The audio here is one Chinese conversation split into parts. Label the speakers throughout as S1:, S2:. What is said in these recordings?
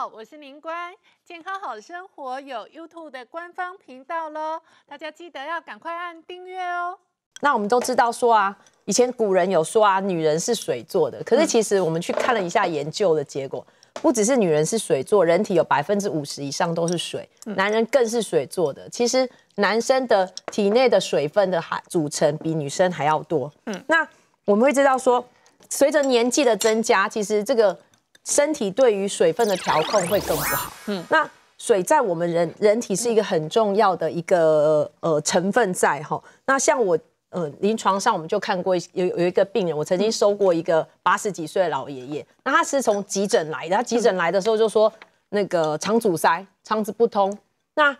S1: 好，我是宁官，健康好生活有 YouTube 的官方频道喽，大家记得要赶快按订阅哦。那我们都知道说啊，以前古人有说啊，女人是水做的。可是其实我们去看了一下研究的结果，不只是女人是水做，人体有百分之五十以上都是水，男人更是水做的。其实男生的体内的水分的含组成比女生还要多。嗯，那我们会知道说，随着年纪的增加，其实这个。身体对于水分的调控会更不好。嗯，那水在我们人人体是一个很重要的一个呃成分在哈。那像我呃临床上我们就看过有有一个病人，我曾经收过一个八十几岁的老爷爷，那他是从急诊来，他急诊来的时候就说那个肠阻塞，肠子不通。那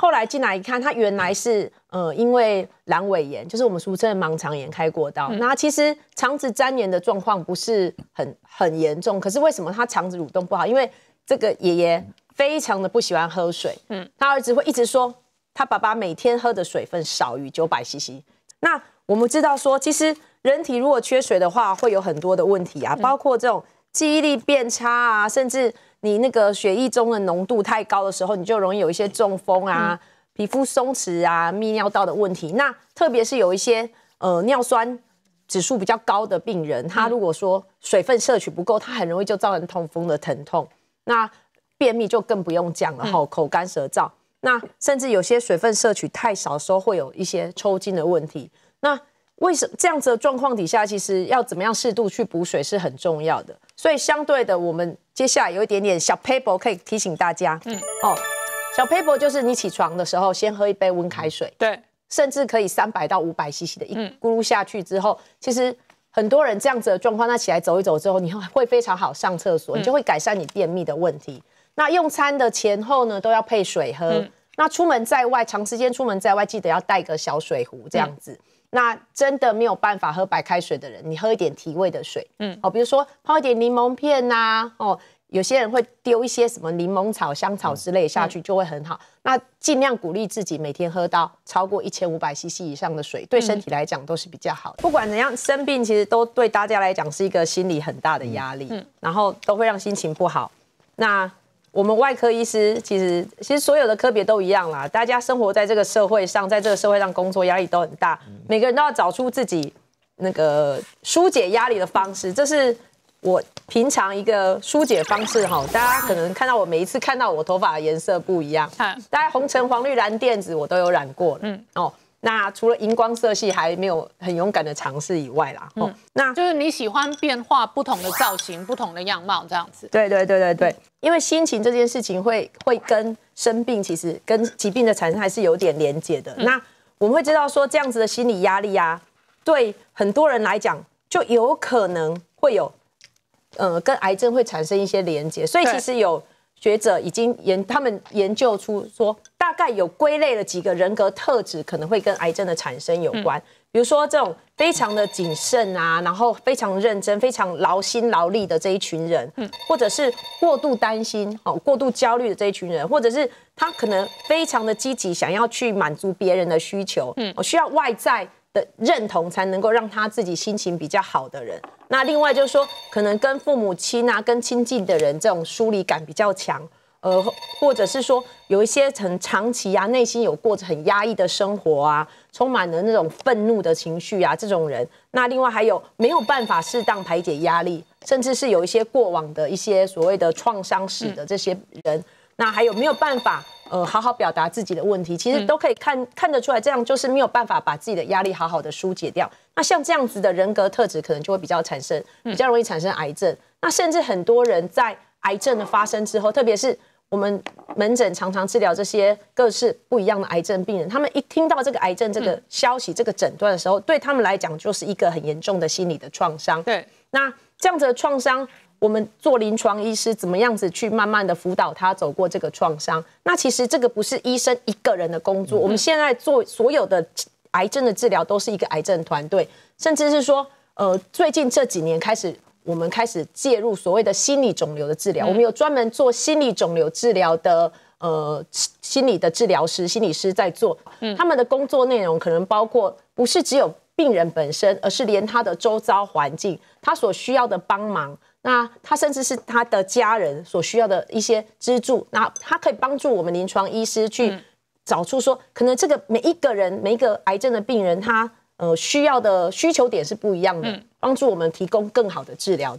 S1: 后来进来一看，他原来是呃，因为阑尾炎，就是我们俗称盲肠炎，开过刀。那其实肠子粘连的状况不是很很严重，可是为什么他肠子蠕动不好？因为这个爷爷非常的不喜欢喝水，嗯，他儿子会一直说他爸爸每天喝的水分少于九百 CC。那我们知道说，其实人体如果缺水的话，会有很多的问题啊，包括这种记忆力变差啊，甚至。你那个血液中的浓度太高的时候，你就容易有一些中风啊、皮肤松弛啊、泌尿道的问题。那特别是有一些呃尿酸指数比较高的病人，他如果说水分摄取不够，他很容易就造成痛风的疼痛。那便秘就更不用讲了哈，口干舌燥。那甚至有些水分摄取太少时候，会有一些抽筋的问题。那为什么这样子的状况底下，其实要怎么样适度去补水是很重要的。所以相对的，我们接下来有一点点小 paper 可以提醒大家。嗯哦，小 paper 就是你起床的时候先喝一杯温开水。对，甚至可以三百到五百 CC 的一咕噜下去之后，其实很多人这样子的状况，那起来走一走之后，你会会非常好上厕所，你就会改善你便秘的问题。那用餐的前后呢，都要配水喝。那出门在外，长时间出门在外，记得要带个小水壶这样子。那真的没有办法喝白开水的人，你喝一点提味的水，嗯，哦，比如说泡一点柠檬片呐，哦，有些人会丢一些什么柠檬草、香草之类下去，就会很好。那尽量鼓励自己每天喝到超过一千五百 CC 以上的水，对身体来讲都是比较好。不管怎样，生病其实都对大家来讲是一个心理很大的压力，嗯，然后都会让心情不好。那。我们外科医师其实，其实所有的科别都一样啦。大家生活在这个社会上，在这个社会上工作压力都很大，每个人都要找出自己那个疏解压力的方式。这是我平常一个疏解方式哈。大家可能看到我每一次看到我头发颜色不一样，大家红橙黄绿蓝靛紫我都有染过。嗯，哦。那除了荧光色系还没有很勇敢的尝试以外啦，嗯，那就是你喜欢变化不同的造型、不同的样貌这样子。对对对对对，因为心情这件事情会会跟生病，其实跟疾病的产生还是有点连接的。那我们会知道说，这样子的心理压力啊，对很多人来讲，就有可能会有，呃，跟癌症会产生一些连接，所以其实有。学者已经研，他们研究出说，大概有归类了几个人格特质，可能会跟癌症的产生有关。比如说，这种非常的谨慎啊，然后非常认真、非常劳心劳力的这一群人，嗯，或者是过度担心、哦，过度焦虑的这一群人，或者是他可能非常的积极，想要去满足别人的需求，嗯，我需要外在。认同才能够让他自己心情比较好的人。那另外就是说，可能跟父母亲啊、跟亲近的人这种疏离感比较强，呃，或者是说有一些很长期啊，内心有过着很压抑的生活啊，充满了那种愤怒的情绪啊，这种人。那另外还有没有办法适当排解压力，甚至是有一些过往的一些所谓的创伤史的这些人。那还有没有办法？呃，好好表达自己的问题，其实都可以看看得出来，这样就是没有办法把自己的压力好好的疏解掉。那像这样子的人格特质，可能就会比较产生，比较容易产生癌症。那甚至很多人在癌症的发生之后，特别是。我们门诊常常治疗这些各式不一样的癌症病人，他们一听到这个癌症这个消息、这个诊断的时候，对他们来讲就是一个很严重的心理的创伤。对，那这样子的创伤，我们做临床医师怎么样子去慢慢的辅导他走过这个创伤？那其实这个不是医生一个人的工作，我们现在做所有的癌症的治疗都是一个癌症团队，甚至是说，呃，最近这几年开始。我们开始介入所谓的心理肿瘤的治疗，我们有专门做心理肿瘤治疗的呃心理的治疗师、心理师在做，他们的工作内容可能包括，不是只有病人本身，而是连他的周遭环境，他所需要的帮忙，那他甚至是他的家人所需要的一些资助，那他可以帮助我们临床医师去找出说，可能这个每一个人、每一个癌症的病人他。呃，需要的需求点是不一样的，帮助我们提供更好的治疗。